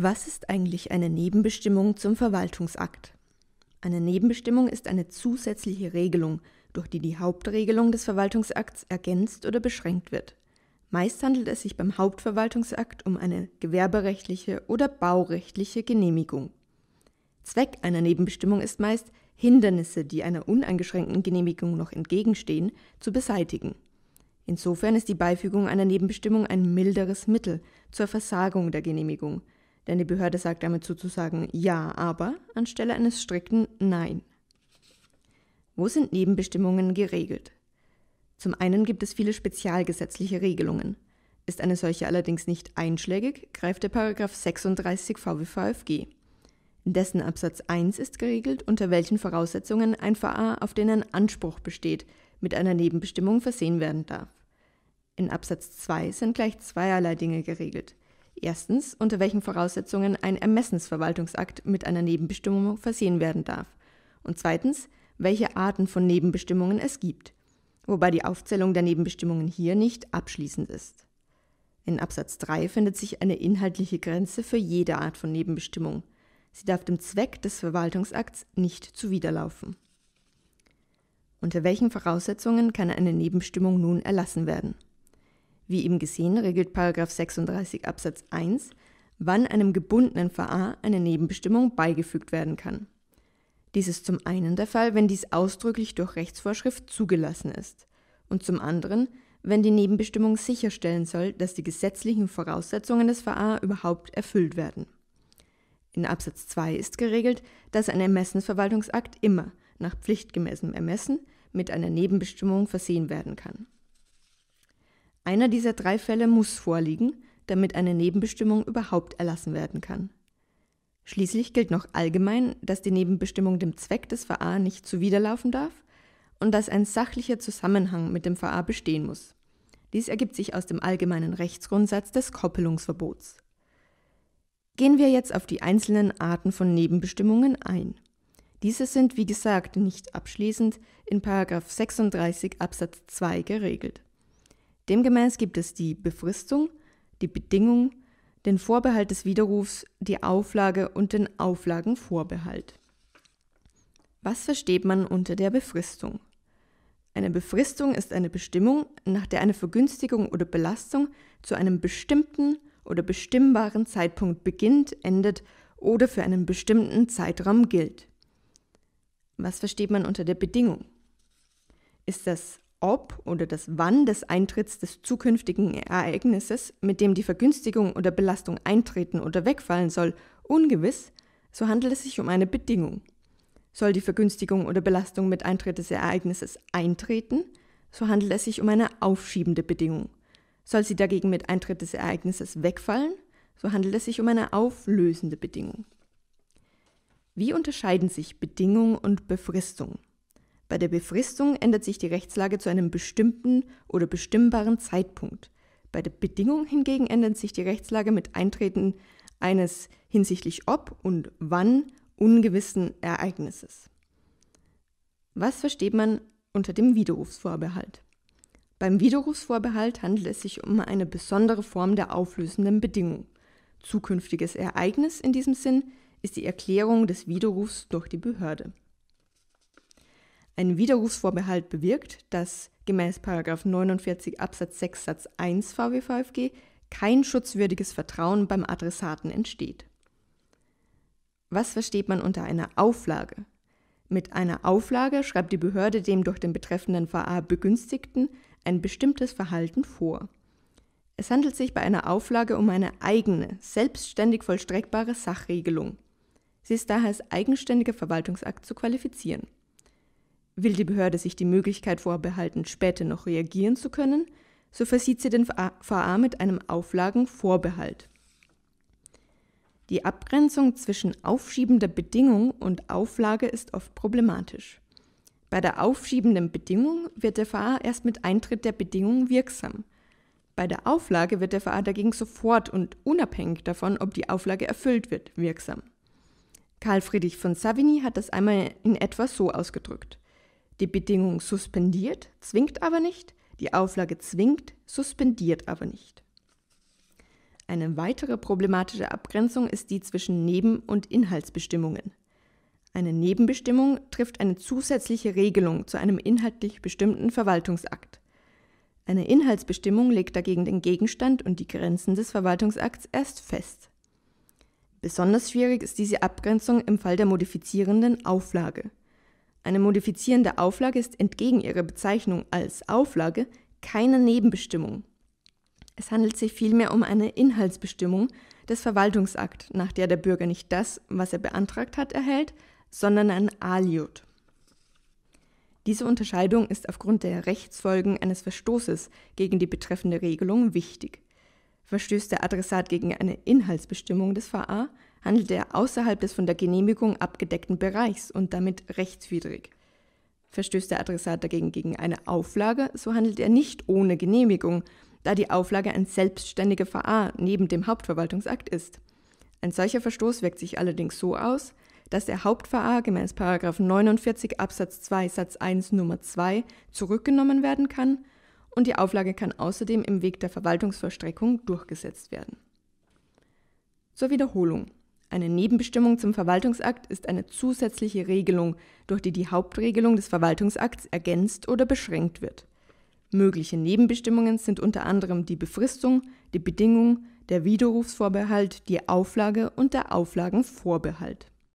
Was ist eigentlich eine Nebenbestimmung zum Verwaltungsakt? Eine Nebenbestimmung ist eine zusätzliche Regelung, durch die die Hauptregelung des Verwaltungsakts ergänzt oder beschränkt wird. Meist handelt es sich beim Hauptverwaltungsakt um eine gewerberechtliche oder baurechtliche Genehmigung. Zweck einer Nebenbestimmung ist meist, Hindernisse, die einer uneingeschränkten Genehmigung noch entgegenstehen, zu beseitigen. Insofern ist die Beifügung einer Nebenbestimmung ein milderes Mittel zur Versagung der Genehmigung, denn die Behörde sagt damit sozusagen Ja, aber anstelle eines strikten Nein. Wo sind Nebenbestimmungen geregelt? Zum einen gibt es viele spezialgesetzliche Regelungen. Ist eine solche allerdings nicht einschlägig, greift der Paragraph 36 VWVFG. In dessen Absatz 1 ist geregelt, unter welchen Voraussetzungen ein VA, auf den ein Anspruch besteht, mit einer Nebenbestimmung versehen werden darf. In Absatz 2 sind gleich zweierlei Dinge geregelt. Erstens, unter welchen Voraussetzungen ein Ermessensverwaltungsakt mit einer Nebenbestimmung versehen werden darf. Und zweitens, welche Arten von Nebenbestimmungen es gibt, wobei die Aufzählung der Nebenbestimmungen hier nicht abschließend ist. In Absatz 3 findet sich eine inhaltliche Grenze für jede Art von Nebenbestimmung. Sie darf dem Zweck des Verwaltungsakts nicht zuwiderlaufen. Unter welchen Voraussetzungen kann eine Nebenbestimmung nun erlassen werden? Wie eben gesehen, regelt 36 Absatz 1, wann einem gebundenen VA eine Nebenbestimmung beigefügt werden kann. Dies ist zum einen der Fall, wenn dies ausdrücklich durch Rechtsvorschrift zugelassen ist und zum anderen, wenn die Nebenbestimmung sicherstellen soll, dass die gesetzlichen Voraussetzungen des VA überhaupt erfüllt werden. In Absatz 2 ist geregelt, dass ein Ermessensverwaltungsakt immer nach pflichtgemäßem Ermessen mit einer Nebenbestimmung versehen werden kann. Einer dieser drei Fälle muss vorliegen, damit eine Nebenbestimmung überhaupt erlassen werden kann. Schließlich gilt noch allgemein, dass die Nebenbestimmung dem Zweck des VA nicht zuwiderlaufen darf und dass ein sachlicher Zusammenhang mit dem VA bestehen muss. Dies ergibt sich aus dem allgemeinen Rechtsgrundsatz des Koppelungsverbots. Gehen wir jetzt auf die einzelnen Arten von Nebenbestimmungen ein. Diese sind, wie gesagt, nicht abschließend in 36 Absatz 2 geregelt. Demgemäß gibt es die Befristung, die Bedingung, den Vorbehalt des Widerrufs, die Auflage und den Auflagenvorbehalt. Was versteht man unter der Befristung? Eine Befristung ist eine Bestimmung, nach der eine Vergünstigung oder Belastung zu einem bestimmten oder bestimmbaren Zeitpunkt beginnt, endet oder für einen bestimmten Zeitraum gilt. Was versteht man unter der Bedingung? Ist das ob oder das Wann des Eintritts des zukünftigen Ereignisses, mit dem die Vergünstigung oder Belastung eintreten oder wegfallen soll, ungewiss, so handelt es sich um eine Bedingung. Soll die Vergünstigung oder Belastung mit Eintritt des Ereignisses eintreten, so handelt es sich um eine aufschiebende Bedingung. Soll sie dagegen mit Eintritt des Ereignisses wegfallen, so handelt es sich um eine auflösende Bedingung. Wie unterscheiden sich Bedingung und Befristung? Bei der Befristung ändert sich die Rechtslage zu einem bestimmten oder bestimmbaren Zeitpunkt. Bei der Bedingung hingegen ändert sich die Rechtslage mit Eintreten eines hinsichtlich ob und wann ungewissen Ereignisses. Was versteht man unter dem Widerrufsvorbehalt? Beim Widerrufsvorbehalt handelt es sich um eine besondere Form der auflösenden Bedingung. Zukünftiges Ereignis in diesem Sinn ist die Erklärung des Widerrufs durch die Behörde. Ein Widerrufsvorbehalt bewirkt, dass gemäß 49 Absatz 6 Satz 1 VWVFG kein schutzwürdiges Vertrauen beim Adressaten entsteht. Was versteht man unter einer Auflage? Mit einer Auflage schreibt die Behörde dem durch den betreffenden VA Begünstigten ein bestimmtes Verhalten vor. Es handelt sich bei einer Auflage um eine eigene, selbstständig vollstreckbare Sachregelung. Sie ist daher als eigenständiger Verwaltungsakt zu qualifizieren. Will die Behörde sich die Möglichkeit vorbehalten, später noch reagieren zu können, so versieht sie den VA mit einem Auflagenvorbehalt. Die Abgrenzung zwischen aufschiebender Bedingung und Auflage ist oft problematisch. Bei der aufschiebenden Bedingung wird der VA erst mit Eintritt der Bedingung wirksam. Bei der Auflage wird der VA dagegen sofort und unabhängig davon, ob die Auflage erfüllt wird, wirksam. Karl Friedrich von Savigny hat das einmal in etwa so ausgedrückt. Die Bedingung suspendiert, zwingt aber nicht, die Auflage zwingt, suspendiert aber nicht. Eine weitere problematische Abgrenzung ist die zwischen Neben- und Inhaltsbestimmungen. Eine Nebenbestimmung trifft eine zusätzliche Regelung zu einem inhaltlich bestimmten Verwaltungsakt. Eine Inhaltsbestimmung legt dagegen den Gegenstand und die Grenzen des Verwaltungsakts erst fest. Besonders schwierig ist diese Abgrenzung im Fall der modifizierenden Auflage. Eine modifizierende Auflage ist entgegen ihrer Bezeichnung als Auflage keine Nebenbestimmung. Es handelt sich vielmehr um eine Inhaltsbestimmung des Verwaltungsakt, nach der der Bürger nicht das, was er beantragt hat, erhält, sondern ein Aliot. Diese Unterscheidung ist aufgrund der Rechtsfolgen eines Verstoßes gegen die betreffende Regelung wichtig. Verstößt der Adressat gegen eine Inhaltsbestimmung des VA, handelt er außerhalb des von der Genehmigung abgedeckten Bereichs und damit rechtswidrig. Verstößt der Adressat dagegen gegen eine Auflage, so handelt er nicht ohne Genehmigung, da die Auflage ein selbstständiger VA neben dem Hauptverwaltungsakt ist. Ein solcher Verstoß wirkt sich allerdings so aus, dass der HauptverA gemäß 49 Absatz 2 Satz 1 Nummer 2 zurückgenommen werden kann und die Auflage kann außerdem im Weg der Verwaltungsvollstreckung durchgesetzt werden. Zur Wiederholung. Eine Nebenbestimmung zum Verwaltungsakt ist eine zusätzliche Regelung, durch die die Hauptregelung des Verwaltungsakts ergänzt oder beschränkt wird. Mögliche Nebenbestimmungen sind unter anderem die Befristung, die Bedingung, der Widerrufsvorbehalt, die Auflage und der Auflagenvorbehalt.